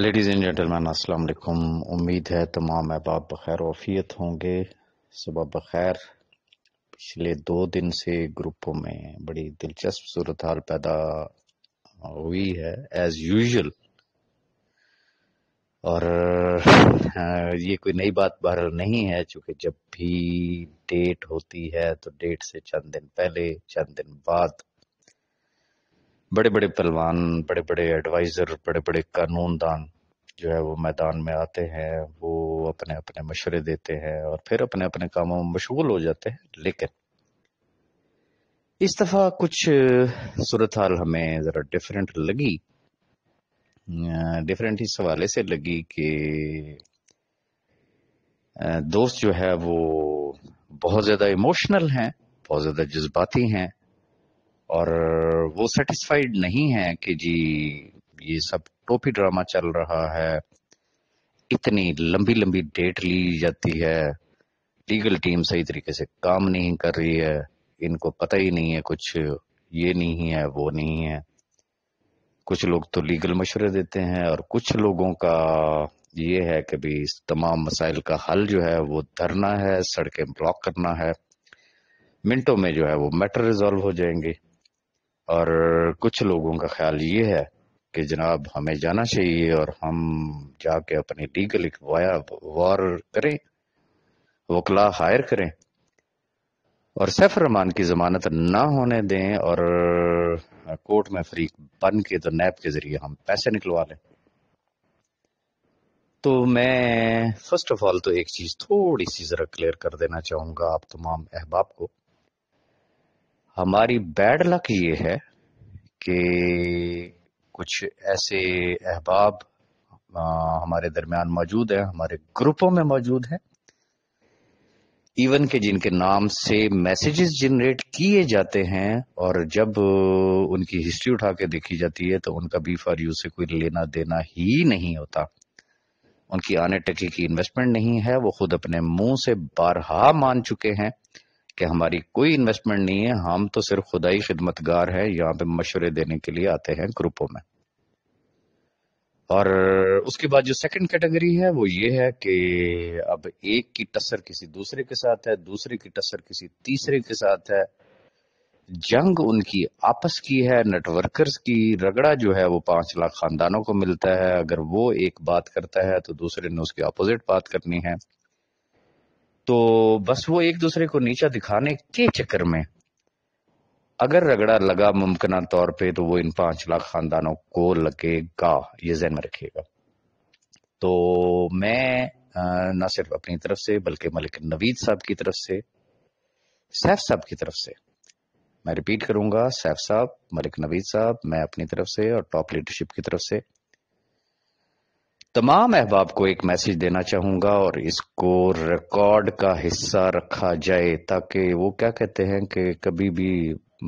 ladies and gentleman अस्सलाम वालेकुम उम्मीद है तमाम अहबाब बखैर वफ़ीत होंगे सुबह बखैर पिछले दो दिन से ग्रुपों में बड़ी दिलचस्प सूरत हाल पैदा हुई है एज़ यूजल और ये कोई नई बात बहरल नहीं है चूँकि जब भी डेट होती है तो डेट से चंद दिन पहले चंद दिन बाद बड़े बड़े पहलवान बड़े बड़े एडवाइज़र बड़े बड़े कानूनदान जो है वो मैदान में आते हैं वो अपने अपने मशवरे देते हैं और फिर अपने अपने कामों में मशगूल हो जाते हैं लेकिन इस दफ़ा कुछ सूरत हाल हमें ज़रा डिफरेंट लगी डिफरेंट इस हवाले से लगी कि दोस्त जो है वो बहुत ज़्यादा इमोशनल हैं बहुत ज़्यादा जज्बाती हैं और वो सेटिस्फाइड नहीं है कि जी ये सब टोपी ड्रामा चल रहा है इतनी लंबी लंबी डेट ली जाती है लीगल टीम सही तरीके से काम नहीं कर रही है इनको पता ही नहीं है कुछ ये नहीं है वो नहीं है कुछ लोग तो लीगल मशवरे देते हैं और कुछ लोगों का ये है कि भाई इस तमाम मसाइल का हल जो है वो धरना है सड़कें ब्लॉक करना है मिनटों में जो है वो मैटर रिजॉल्व हो जाएंगे और कुछ लोगों का ख्याल ये है कि जनाब हमें जाना चाहिए और हम जाके अपनी लीगल वाया वॉर करें वकला हायर करें और सैफ रहमान की जमानत ना होने दें और कोर्ट में फ्री बन के तो नैब के जरिए हम पैसे निकलवा लें तो मैं फर्स्ट ऑफ ऑल तो एक चीज थोड़ी सी जरा क्लियर कर देना चाहूंगा आप तमाम अहबाब को हमारी बैड लक ये है कि कुछ ऐसे अहबाब हमारे दरमियान मौजूद हैं हमारे ग्रुपों में मौजूद हैं इवन के जिनके नाम से मैसेजेस जनरेट किए जाते हैं और जब उनकी हिस्ट्री उठा के देखी जाती है तो उनका बी फॉर यू से कोई लेना देना ही नहीं होता उनकी आने टके की इन्वेस्टमेंट नहीं है वो खुद अपने मुंह से बारहा मान चुके हैं कि हमारी कोई इन्वेस्टमेंट नहीं है हम तो सिर्फ खुदाई खिदमतगार है यहाँ पे मशवरे देने के लिए आते हैं ग्रुपों में और उसके बाद जो सेकंड कैटेगरी है वो ये है कि अब एक की टसर किसी दूसरे के साथ है दूसरे की टसर किसी तीसरे के साथ है जंग उनकी आपस की है नेटवर्कर्स की रगड़ा जो है वो पांच लाख खानदानों को मिलता है अगर वो एक बात करता है तो दूसरे ने उसकी अपोजिट बात करनी है तो बस वो एक दूसरे को नीचा दिखाने के चक्कर में अगर रगड़ा लगा मुमकिन तौर पे तो वो इन पांच लाख खानदानों को लगेगा ये जहन में रखिएगा तो मैं ना सिर्फ अपनी तरफ से बल्कि मलिक नवीद साहब की तरफ से सैफ साहब की तरफ से मैं रिपीट करूंगा सैफ साहब मलिक नवीद साहब मैं अपनी तरफ से और टॉप लीडरशिप की तरफ से तमाम अहबाब को एक मैसेज देना चाहूंगा और इसको रिकॉर्ड का हिस्सा रखा जाए ताकि वो क्या कहते हैं कि कभी भी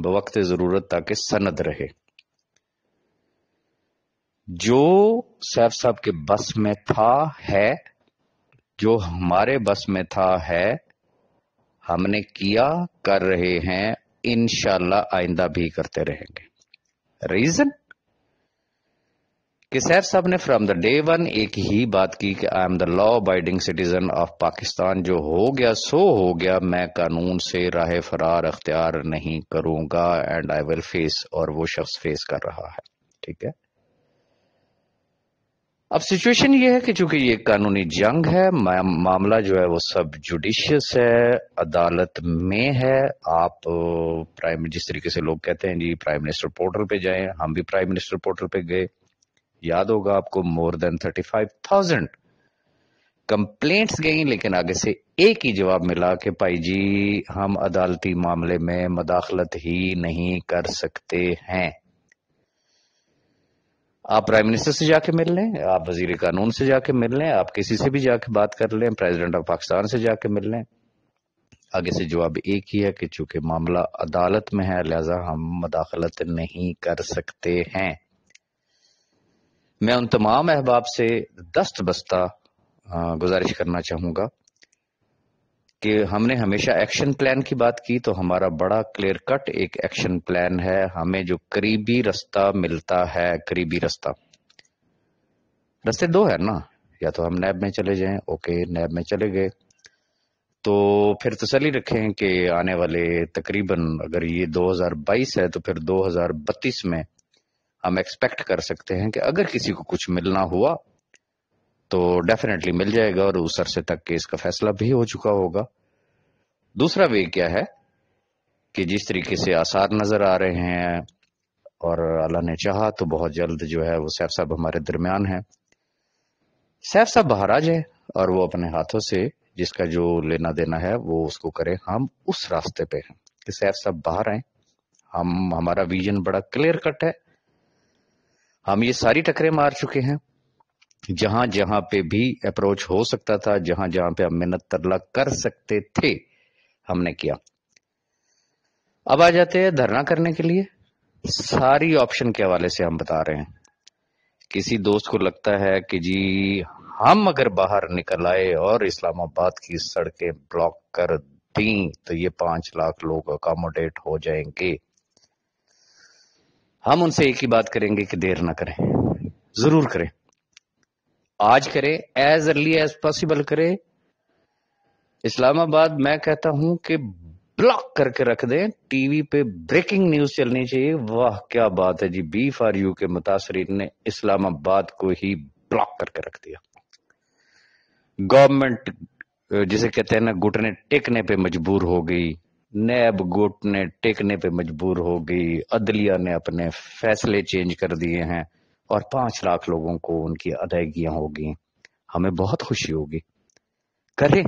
बवक्त ज़रूरत ताकि सनद रहे जो सैफ साहब के बस में था है जो हमारे बस में था है हमने किया कर रहे हैं इन आइंदा भी करते रहेंगे रीजन कि सैर साहब ने फ्रॉम द डे वन एक ही बात की कि I am the law abiding citizen of Pakistan जो हो गया सो हो गया मैं कानून से राह फरार अख्तियार नहीं करूंगा एंड आई विल फेस और वो शख्स फेस कर रहा है ठीक है अब सिचुएशन ये है कि चूंकि ये कानूनी जंग है मामला जो है वो सब जुडिशियस है अदालत में है आप प्राइम जिस तरीके से लोग कहते हैं जी प्राइम मिनिस्टर पोर्टल पे जाएं हम भी प्राइम मिनिस्टर पोर्टल पे गए याद होगा आपको more than thirty five thousand complaint गई लेकिन आगे से एक ही जवाब मिला कि भाई जी हम अदालती मामले में मदाखलत ही नहीं कर सकते हैं आप प्राइम मिनिस्टर से जाके मिल लें आप वजीर कानून से जाके मिल लें आप किसी से भी जाके बात कर लें प्रेसिडेंट ऑफ पाकिस्तान से जाके मिल लें आगे से जवाब एक ही है कि चूंकि मामला अदालत में है लिहाजा हम मदाखलत नहीं कर सकते हैं मैं उन तमाम अहबाब से दस्त बस्ता गुजारिश करना चाहूंगा कि हमने हमेशा एक्शन प्लान की बात की तो हमारा बड़ा क्लियर कट एक एक्शन प्लान है हमें जो करीबी रास्ता मिलता है करीबी रास्ता रास्ते दो है ना या तो हम नैब में चले जाएं ओके नैब में चले गए तो फिर तसली रखें कि आने वाले तकरीबन अगर ये 2022 है तो फिर 2032 में हम एक्सपेक्ट कर सकते हैं कि अगर किसी को कुछ मिलना हुआ तो डेफिनेटली मिल जाएगा और उस अरसे तक केस का फैसला भी हो चुका होगा दूसरा वे क्या है कि जिस तरीके से आसार नजर आ रहे हैं और अल्लाह ने चाहा तो बहुत जल्द जो है वो सैफ साहब हमारे दरमियान है सैफ साहब आ है और वो अपने हाथों से जिसका जो लेना देना है वो उसको करें हम उस रास्ते पे हैं कि सैफ साहब बाहर आए हम हमारा विजन बड़ा क्लियर कट है हम ये सारी टकरे मार चुके हैं जहां जहां पे भी अप्रोच हो सकता था जहां जहां पे हम मेहनत तरला कर सकते थे हमने किया अब आ जाते हैं धरना करने के लिए सारी ऑप्शन के हवाले से हम बता रहे हैं किसी दोस्त को लगता है कि जी हम अगर बाहर निकल आए और इस्लामाबाद की सड़कें ब्लॉक कर दी तो ये पांच लाख लोग अकोमोडेट हो जाएंगे हम उनसे एक ही बात करेंगे कि देर ना करें जरूर करें आज करें एज अर्ली एज पॉसिबल करें इस्लामाबाद मैं कहता हूं कि ब्लॉक करके रख दें टीवी पे ब्रेकिंग न्यूज चलनी चाहिए वाह क्या बात है जी बी फॉर यू के मुतासरीन ने इस्लामाबाद को ही ब्लॉक करके रख दिया गवर्नमेंट जिसे कहते हैं ना घुटने टेकने पे मजबूर हो गई नैब गुट ने टेकने पे मजबूर हो गई अदलिया ने अपने फैसले चेंज कर दिए हैं और पांच लाख लोगों को उनकी अदायगियां होगी हमें बहुत खुशी होगी करें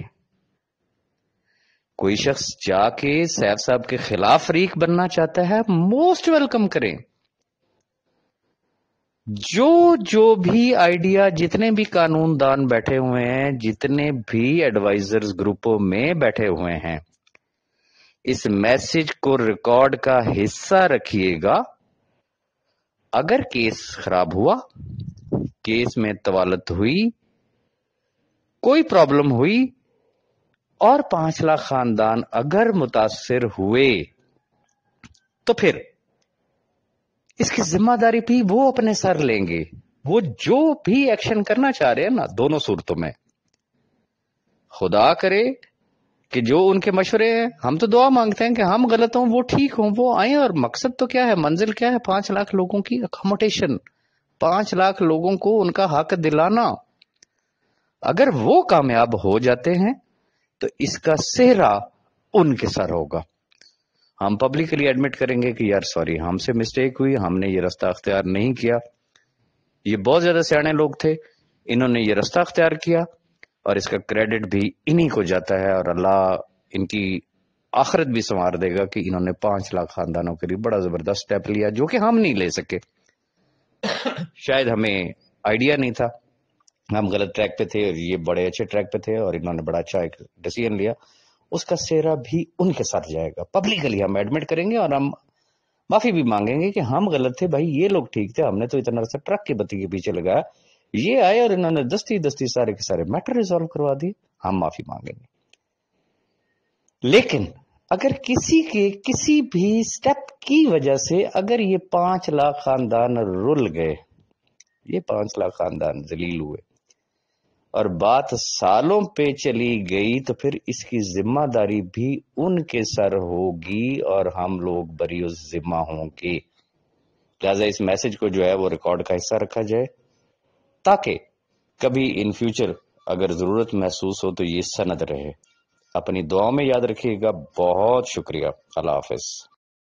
कोई शख्स जाके सैफ साहब के खिलाफ रीक बनना चाहता है मोस्ट वेलकम करें जो जो भी आइडिया जितने भी कानून दान बैठे हुए हैं जितने भी एडवाइजर्स ग्रुपों में बैठे हुए हैं इस मैसेज को रिकॉर्ड का हिस्सा रखिएगा अगर केस खराब हुआ केस में तवालत हुई कोई प्रॉब्लम हुई और पांच लाख खानदान अगर मुतासर हुए तो फिर इसकी जिम्मेदारी भी वो अपने सर लेंगे वो जो भी एक्शन करना चाह रहे हैं ना दोनों सूरतों में खुदा करे कि जो उनके मशवरे हैं हम तो दुआ मांगते हैं कि हम गलत हों वो ठीक हों वो आए और मकसद तो क्या है मंजिल क्या है पांच लाख लोगों की अकोमोडेशन पांच लाख लोगों को उनका हक दिलाना अगर वो कामयाब हो जाते हैं तो इसका सेहरा उनके सर होगा हम पब्लिकली एडमिट करेंगे कि यार सॉरी हमसे मिस्टेक हुई हमने ये रास्ता अख्तियार नहीं किया ये बहुत ज्यादा सियाने लोग थे इन्होंने ये रास्ता अख्तियार किया और इसका क्रेडिट भी इन्हीं को जाता है और अल्लाह इनकी आखिरत भी संवार देगा कि इन्होंने पांच लाख खानदानों के लिए बड़ा जबरदस्त स्टेप लिया जो कि हम नहीं ले सके शायद हमें आइडिया नहीं था हम गलत ट्रैक पे थे और ये बड़े अच्छे ट्रैक पे थे और इन्होंने बड़ा अच्छा एक डिसीजन लिया उसका सेहरा भी उनके साथ जाएगा पब्लिकली हम एडमिट करेंगे और हम माफी भी मांगेंगे कि हम गलत थे भाई ये लोग ठीक थे हमने तो इतना ट्रक की बत्ती के पीछे लगाया ये आए और इन्होंने दस्ती दस्ती सारे के सारे मैटर रिजॉल्व करवा दिए हम माफी मांगेंगे लेकिन अगर किसी के किसी भी स्टेप की वजह से अगर ये पांच लाख खानदान रुल गए ये पांच लाख खानदान जलील हुए और बात सालों पे चली गई तो फिर इसकी जिम्मेदारी भी उनके सर होगी और हम लोग बरी जिम्मा होंगे लिहाजा इस मैसेज को जो है वो रिकॉर्ड का हिस्सा रखा जाए ताकि कभी इन फ्यूचर अगर ज़रूरत महसूस हो तो ये सनद रहे अपनी दुआ में याद रखिएगा बहुत शुक्रिया अल्लाह हाफिज़